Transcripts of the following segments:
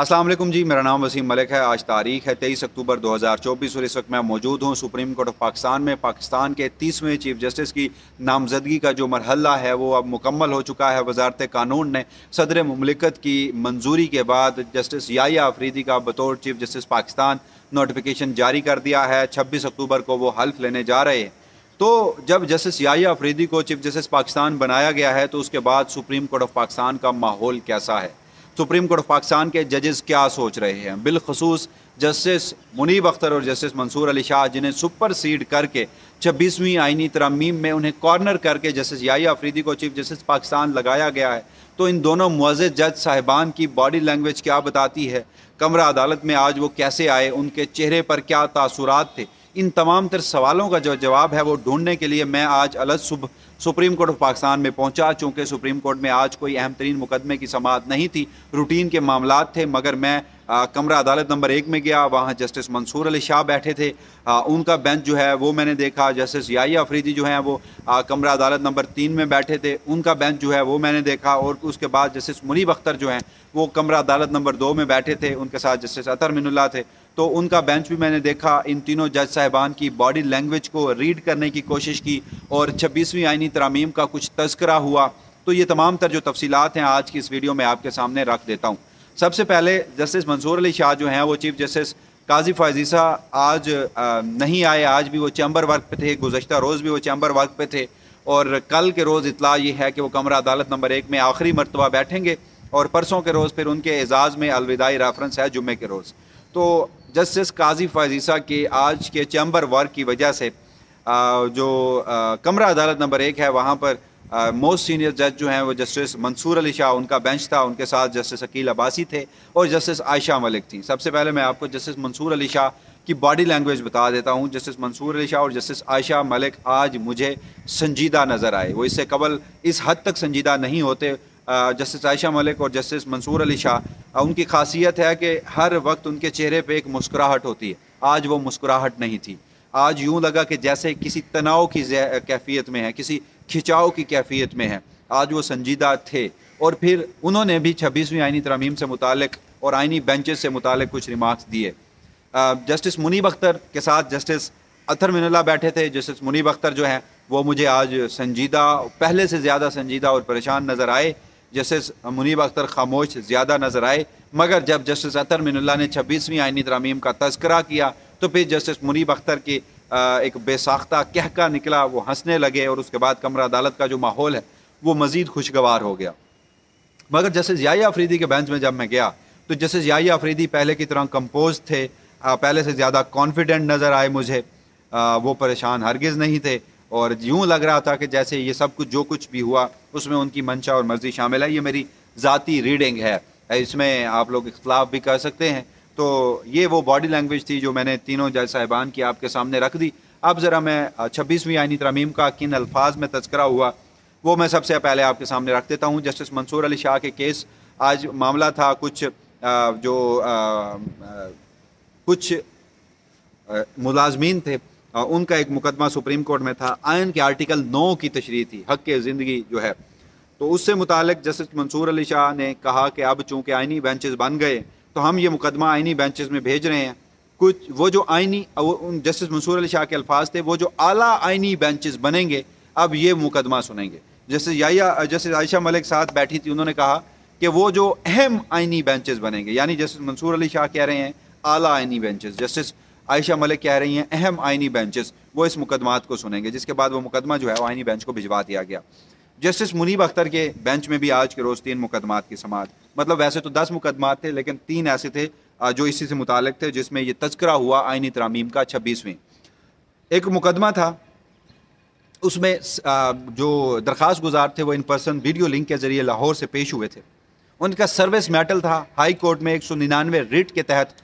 असलम जी मेरा नाम वसीम मलिक है आज तारीख है तेईस अक्टूबर 2024 और इस वक्त मैं मौजूद हूँ सुप्रीम कोर्ट ऑफ पाकिस्तान में पाकिस्तान के तीसवें चीफ जस्टिस की नामजदगी का जो मरहला है वो अब मुकम्मल हो चुका है वजारत कानून ने सदर ममलिकत की मंजूरी के बाद जस्टिस याया आफरीदी का बतौर चीफ जस्टिस पाकिस्तान नोटिफिकेशन जारी कर दिया है छब्बीस अक्टूबर को वो हल्फ लेने जा रहे हैं तो जब जस्टिस याया आफरीदी को चीफ जस्टिस पाकिस्तान बनाया गया है तो उसके बाद सुप्रीम कोर्ट ऑफ पाकिस्तान का माहौल कैसा है सुप्रीम कोर्ट ऑफ पाकिस्तान के जजेस क्या सोच रहे हैं बिलखसूस जस्टिस मुनीब अख्तर और जस्टिस मंसूर अली शाह जिन्हें सुपर सीड करके छब्बीसवीं आइनी तरमीम में उन्हें कॉर्नर करके जस्टिस याया अफरीदी को चीफ जस्टिस पाकिस्तान लगाया गया है तो इन दोनों मुआज़ जज साहिबान की बॉडी लैंग्वेज क्या बताती है कमरा अदालत में आज वो कैसे आए उनके चेहरे पर क्या तासुरात थे इन तमाम तर सवालों का जो जवाब है वो ढूंढने के लिए मैं आज अलग सुबह सुप्रीम कोर्ट ऑफ पाकिस्तान में पहुंचा चूंकि सुप्रीम कोर्ट में आज कोई अहम तरीन मुकदमे की समात नहीं थी रूटीन के मामला थे मगर मैं कमरा अदालत नंबर एक में गया वहाँ जस्टिस मंसूर अली शाह बैठे थे आ, उनका बेंच जो है वो मैंने देखा जस्टिस या अफरीदी जो हैं वो आ, कमरा अदालत नंबर तीन में बैठे थे उनका बेंच जो है वो मैंने देखा और उसके बाद जस्टिस मुनीब अख्तर जो हैं वो कमरा अदालत नंबर दो में बैठे थे उनके साथ जस्टिस अतर मिनुल्ला थे तो उनका बेंच भी मैंने देखा इन तीनों जज साहिबान की बॉडी लैंग्वेज को रीड करने की कोशिश की और छब्बीसवीं आइनी तरामीम का कुछ तस्करा हुआ तो ये तमाम तर जो तफसीत हैं आज की इस वीडियो में आपके सामने रख देता हूँ सबसे पहले जस्टिस मंसूर अली शाह जो हैं वो चीफ जस्टिस काजी फाजीसा आज नहीं आए आज भी वो चैम्बर वर्क पे थे गुजशत रोज़ भी वो चैम्बर वर्क पे थे और कल के रोज़ इतला ये है कि वो कमरा अदालत नंबर एक में आखिरी मरतबा बैठेंगे और परसों के रोज़ फिर उनके एजाज़ में अलविदाई रेफरेंस है जुमे के रोज़ तो जस्टिस काजी फाजीसा के आज के चैम्बर वर्क की वजह से जो कमरा अदालत नंबर एक है वहाँ पर मोस्ट सीनियर जज जो हैं वो जस्टिस मंसूर अली शाह उनका बेंच था उनके साथ जस्टिस अकील अब्बासी थे और जस्टिस आयशा मलिक थी सबसे पहले मैं आपको जस्टिस मंसूर अली शाह की बॉडी लैंग्वेज बता देता हूँ जस्टिस मंसूर अली शाह और जस्टिस आयशा मलिक आज मुझे संजीदा नज़र आए वो इससे कबल इस हद तक संजीदा नहीं होते जस्टिस आयशा मलिक और जस्टिस मंसूर अली शाह उनकी खासियत है कि हर वक्त उनके चेहरे पर एक मुस्कुराहट होती है आज वो मुस्कुराहट नहीं थी आज यूँ लगा कि जैसे किसी तनाव की कैफियत में है किसी खिंचाव की कैफियत में है आज वो संजीदा थे और फिर उन्होंने भी छब्बीसवीं आइनी तरमीम से मुतक और आइनी बेंचेस से मुतक कुछ रिमार्क्स दिए जस्टिस मुनीब अख्तर के साथ जस्टिस अतर मिनला बैठे थे जस्टिस मुनीब अख्तर जो हैं वो मुझे आज संजीदा पहले से ज़्यादा संजीदा और परेशान नज़र आए जस्टिस मुनीब अख्तर खामोश ज़्यादा नज़र आए मगर जब जस्टिस अतर मिनल्ला ने छब्बीसवीं आइनी तरमीम का तस्करा किया तो फिर जस्टिस मुनीब अख्तर की एक बेसाख्ता कहका निकला वो हंसने लगे और उसके बाद कमरा अदालत का जो माहौल है वो मज़ीद खुशगवार हो गया मगर जस्टिस याया अफरीदी के बेंच में जब मैं गया तो जस्टिस याया अफरीदी पहले की तरह कंपोज थे पहले से ज़्यादा कॉन्फिडेंट नज़र आए मुझे वो परेशान हरगिज़ नहीं थे और यूँ लग रहा था कि जैसे ये सब कुछ जो कुछ भी हुआ उसमें उनकी मंशा और मर्ज़ी शामिल है ये मेरी ज़ाती रीडिंग है इसमें आप लोग इख्तलाफ भी कर सकते हैं तो ये वो बॉडी लैंग्वेज थी जो मैंने तीनों जज साहिबान की आपके सामने रख दी अब ज़रा मैं छब्बीसवीं आइनी तरमीम का किन अल्फाज में तस्करा हुआ वो मैं सबसे पहले आपके सामने रख देता हूँ जस्टिस मंसूर अली शाह के केस आज मामला था कुछ जो कुछ मुलाजमीन थे उनका एक मुकदमा सुप्रीम कोर्ट में था आयन के आर्टिकल नौ की तशरी थी हक के ज़िंदगी जो है तो उससे मुतल जस्टिस मंसूर अली शाह ने कहा कि अब चूँकि आइनी बेंचेस बन गए तो हम ये मुकदमा आइनी बेंचेस में भेज रहे हैं कुछ वो जो आइनी जस्टिस मंसूर अली शाह के अल्फाज थे वो जो आला आइनी बेंचेस बनेंगे अब ये मुकदमा सुनेंगे जैसे याया जस्टिस आयशा मलिक साथ बैठी थी उन्होंने कहा कि वो जो अहम आइनी बेंचेस बनेंगे यानी जस्टिस मंसूर अली शाह कह रहे हैं आला आइनी बेंचेस जस्टिस आयशा मलिक कह रही हैं अहम आइनी बेंचेस वो इस मुकदमात को सुनेंगे जिसके बाद वो मुकदमा जो है वो आइनी बेंच को भिजवा दिया गया जस्टिस मुनीब अख्तर के बेंच में भी आज के रोज़ तीन मुकदमात की समात मतलब वैसे तो दस मुकदमात थे लेकिन तीन ऐसे थे जो इसी से मुतल थे जिसमें यह तस्करा हुआ आइनी तरामीम का छब्बीसवें एक मुकदमा था उसमें जो दरख्वास गुजार थे वो इन पर्सन वीडियो लिंक के ज़रिए लाहौर से पेश हुए थे उनका सर्विस मेटल था हाई कोर्ट में एक सौ निन्यानवे रिट के तहत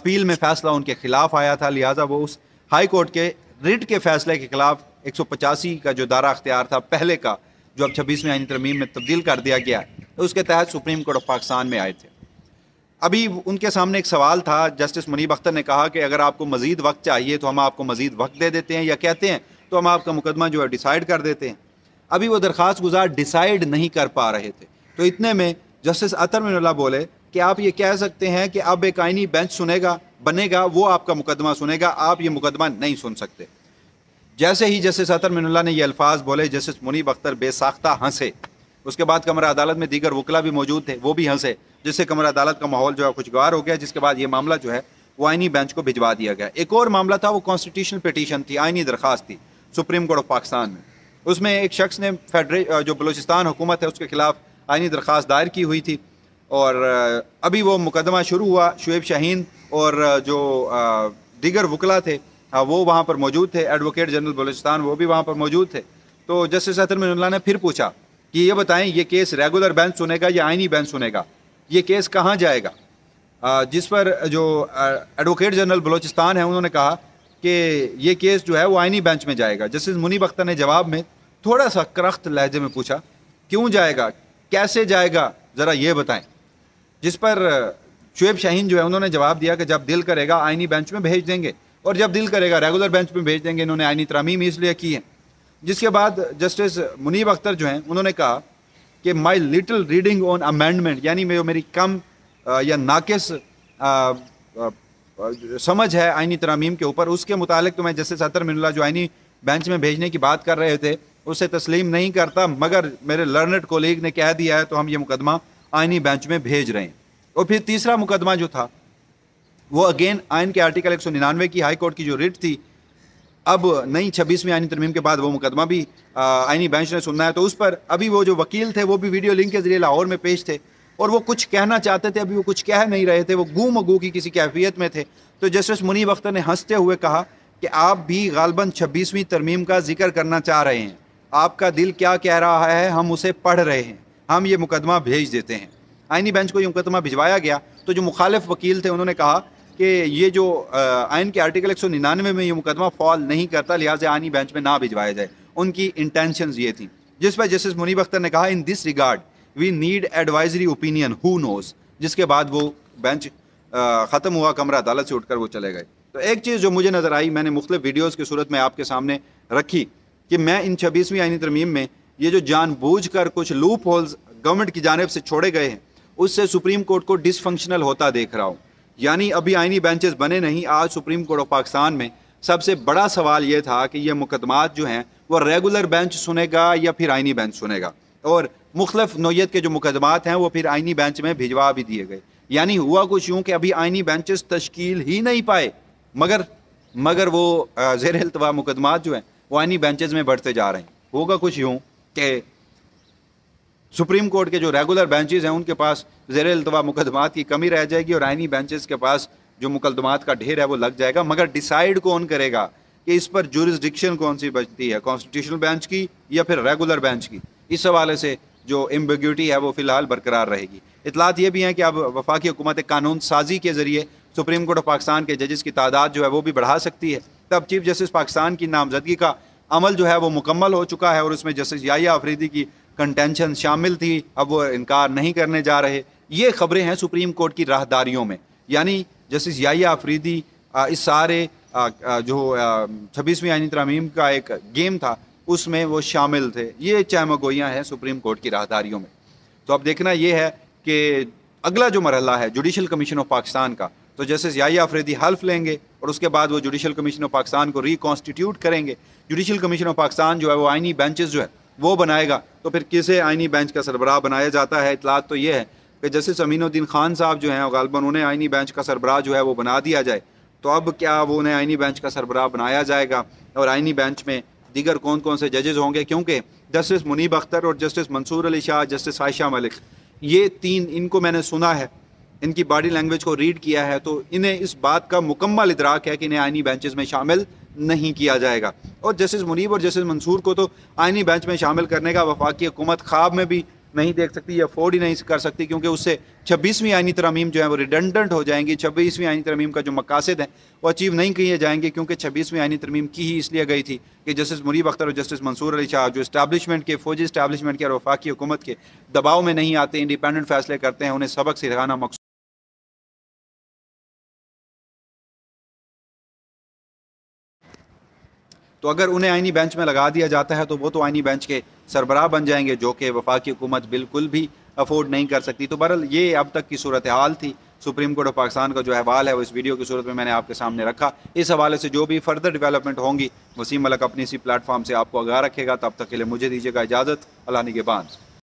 अपील में फ़ैसला उनके ख़िलाफ़ आया था लिहाजा वो उस हाई कोर्ट के रिट के फैसले के ख़िलाफ़ एक सौ पचासी का जो दारा अख्तियार था पहले का जो अब छब्बीसवें आइन तरमीम में तब्दील कर दिया गया उसके तहत सुप्रीम कोर्ट ऑफ पाकिस्तान में आए थे अभी उनके सामने एक सवाल था जस्टिस मुनीब अख्तर ने कहा कि अगर आपको मज़ीद वक्त चाहिए तो हम आपको मज़ीद वक्त दे देते हैं या कहते हैं तो हम आपका मुकदमा जो है डिसाइड कर देते हैं अभी वो दरख्वास्त गुजार डिसाइड नहीं कर पा रहे थे तो इतने में जस्टिस अतर मिनल्ला बोले कि आप ये कह सकते हैं कि अब एक आइनी बेंच सुनेगा बनेगा वो आपका मुकदमा सुनेगा आप ये मुकदमा नहीं सुन सकते जैसे ही जस्टिस अतर मिनुल्ला ने यह अल्फाज बोले जस्टिस मुनीब अख्तर बेसाख्ता हंसे उसके बाद कमरा अदालत में दीगर वकला भी मौजूद थे वो भी हंसे जिससे कमरा अदालत का माहौल जो है खुशगवार हो गया जिसके बाद ये मामला जो है वो आइनी बेंच को भिजवा दिया गया एक और मामला था वो कॉन्स्टिट्यूशन पिटीशन थी आइनी दरख्वास्त थी सुप्रीम कोर्ट ऑफ पाकिस्तान में उसमें एक शख्स ने फेडरे जो बलोचिस्तान हुकूमत है उसके खिलाफ आइनी दरख्वास्त दायर की हुई थी और अभी वो मुकदमा शुरू हुआ शुएब शाहीन और जो दीगर वकला थे हाँ, वो वहाँ पर मौजूद थे एडवोकेट जनरल बलोचिस्तान वो भी वहाँ पर मौजूद थे तो जस्टिस अतर मिनल्ला ने फिर पूछा कि ये बताएं ये केस रेगुलर बेंच सुनेगा या आइनी बेंच सुनेगा ये केस कहाँ जाएगा जिस पर जो एडवोकेट जनरल बलोचिस्तान है उन्होंने कहा कि ये केस जो है वो आइनी बेंच में जाएगा जस्टिस मुनीब अख्तर ने जवाब में थोड़ा सा करख्त लहजे में पूछा क्यों जाएगा कैसे जाएगा ज़रा ये बताएं जिस पर शुएब शाहीन जो है उन्होंने जवाब दिया कि जब दिल करेगा आइनी बेंच में भेज देंगे और जब दिल करेगा रेगुलर बेंच में भेज देंगे इन्होंने आइनी तरामीम इसलिए की है जिसके बाद जस्टिस मुनीब अख्तर जो हैं उन्होंने कहा कि my little reading on amendment यानी मेरे मेरी कम या नाकस समझ है आइनी तरामीम के ऊपर उसके मुतालिक तो मैं जस्टिस अतर मिनला जो आइनी बेंच में भेजने की बात कर रहे थे उसे तस्लीम नहीं करता मगर मेरे लर्नड कोलीग ने कह दिया है तो हम ये मुकदमा आइनी बेंच में भेज रहे हैं और फिर तीसरा मुकदमा जो था वो अगेन आयन के आर्टिकल एक की हाई कोर्ट की जो रिट थी अब नई छब्बीसवीं आयनी तरमीम के बाद वो मुकदमा भी आयनी बेंच ने सुनना है तो उस पर अभी वो जो वकील थे वो भी वीडियो लिंक के ज़रिए लाहौर में पेश थे और वो कुछ कहना चाहते थे अभी वो कुछ कह नहीं रहे थे वो गूम अगू की किसी कैफियत में थे तो जस्टिस मुनीब अख्तर ने हंसते हुए कहा कि आप भी गालबन छब्बीसवीं तरमीम का जिक्र करना चाह रहे हैं आपका दिल क्या कह रहा है हम उसे पढ़ रहे हैं हम ये मुकदमा भेज देते हैं आइनी बेंच को ये मुकदमा भिजवाया गया तो जो मुखालिफ वकील थे उन्होंने कहा कि ये जो आयन के आर्टिकल एक सौ निन्यानवे में ये मुकदमा फॉल नहीं करता लिहाजा आनी बेंच में ना भिजवाया जाए उनकी इंटेंशन ये थी जिस पर जस्टिस मुनीब अख्तर ने कहा in this regard we need advisory opinion who knows जिसके बाद वो बेंच ख़त्म हुआ कमरा अदालत से उठकर वो चले गए तो एक चीज़ जो मुझे नज़र आई मैंने मुख्तु वीडियोज़ की सूरत में आपके सामने रखी कि मैं इन छब्बीसवीं आइनी तरमीम में ये जो जानबूझ कर कुछ लूप होल्स गवर्नमेंट की जानब से छोड़े गए हैं उससे सुप्रीम कोर्ट को डिसफंक्शनल होता देख रहा हूँ यानी अभी आइनी बेंचेस बने नहीं आज सुप्रीम कोर्ट ऑफ पाकिस्तान में सबसे बड़ा सवाल ये था कि ये मुकदमात जो हैं वो रेगुलर बेंच सुनेगा या फिर आइनी बेंच सुनेगा और मुख्तफ नोयत के जो मुकदमात हैं वो फिर आइनी बेंच में भिजवा भी दिए गए यानी हुआ कुछ यूँ कि अभी आइनी बेंचेस तश्कील ही नहीं पाए मगर मगर वो जेर अल्तवा जो हैं वो आइनी बेंचेस में बढ़ते जा रहे हैं होगा कुछ यूँ कि सुप्रीम कोर्ट के जो रेगुलर बेंचेज हैं उनके पास जेर अल्तवा मुकदमात की कमी रह जाएगी और आइनी बेंचेज के पास जो मुकदमात का ढेर है वो लग जाएगा मगर डिसाइड कौन करेगा कि इस पर जुरिस्डिक्शन कौन सी बचती है कॉन्स्टिट्यूशनल बेंच की या फिर रेगुलर बेंच की इस हवाले से जो एम्बिग्यूटी है वो फिलहाल बरकरार रहेगी इतलात ये भी हैं कि अब वफाकी हुकूमत कानून साजी के ज़रिए सुप्रीम कोर्ट ऑफ पाकिस्तान के जजेस की तादाद जो है वो भी बढ़ा सकती है तब चीफ जस्टिस पाकिस्तान की नामजदगी का अमल जो है वो मुकम्मल हो चुका है और उसमें जस्टिस याया अफरीदी की कंटेंशन शामिल थी अब वो इनकार नहीं करने जा रहे ये खबरें हैं सुप्रीम कोर्ट की राहदारियों में यानी जस्टिस याया आफरीदी इस सारे जो छब्बीसवीं आइनी तरमीम का एक गेम था उसमें वो शामिल थे ये चहमगोयाँ हैं सुप्रीम कोर्ट की राहदारियों में तो अब देखना ये है कि अगला जो मरहला है जुडिशल कमीशन ऑफ पाकिस्तान का तो जस्टिस याया आफरीदी हल्फ लेंगे और उसके बाद वो जुडिशल कमीशन ऑफ पाकिस्तान को रिकॉन्स्टिट्यूट करेंगे जुडिशल कमीशन ऑफ पाकिस्तान जो है वो आइनी बेंचेस जो है वो बनाएगा तो फिर किसे आइनी बेंच का सरबराह बनाया जाता है इतलात तो ये है कि जस्टिस अमीनुद्दीन खान साहब जो हैं गालबा उन्हें आइनी बेंच का सरबराह जो है वो बना दिया जाए तो अब क्या वो उन्हें आइनी बेंच का सरबराह बनाया जाएगा और आइनी बेंच में दीगर कौन कौन से जजेज़ होंगे क्योंकि जस्टिस मुनीब अख्तर और जस्टिस मंसूर अली शाह जस्टिस आयशा मलिक ये तीन इनको मैंने सुना है इनकी बॉडी लैंग्वेज को रीड किया है तो इन्हें इस बात का मुकम्मल इदराक है कि इन्हें आइनी बेंचेज़ में शामिल नहीं किया जाएगा और जस्टिस मुनीब और जस्टिस मंसूर को तो आइनी बेंच में शामिल करने का वफाकी हुकूमत ख्वाब में भी नहीं देख सकती या अफोर्ड ही नहीं कर सकती क्योंकि उससे छब्बीसवीं आइनी तरमीम जो है वो रिडेंडेंट हो जाएंगी छब्बीसवीं आइनी तरमीम का जो मकासद है वो अचीव नहीं किए जाएंगे क्योंकि छब्बीसवीं आइनी तरमीम की ही इसलिए गई थी कि जस्टिस मुरीब अख्तर और जस्टिस मंसूर अली शाह जो इस्टबलिशमेंट के फौजी इस्टबलिशमेंट के और वफाकी हुकूमत के दबाव में नहीं आते इंडिपेंडेंट फैसले करते हैं उन्हें सबक सिखाना मकसद तो अगर उन्हें आइनी बेंच में लगा दिया जाता है तो वो तो आइनी बेंच के सरबराह बन जाएंगे जो कि वफाकी हुकूमत बिल्कुल भी अफोर्ड नहीं कर सकती तो बहरल ये अब तक की सूरत हाल थी सुप्रीम कोर्ट ऑफ पाकिस्तान का जो अहवाल है वो इस वीडियो की सूरत में मैंने आपके सामने रखा इस हवाले से जो भी फर्दर डेवलपमेंट होंगी वसीम मलक अपनी इसी प्लेटफॉर्म से आपको आगाह रखेगा तब तक के लिए मुझे दीजिएगा इजाज़त अलानी के बाद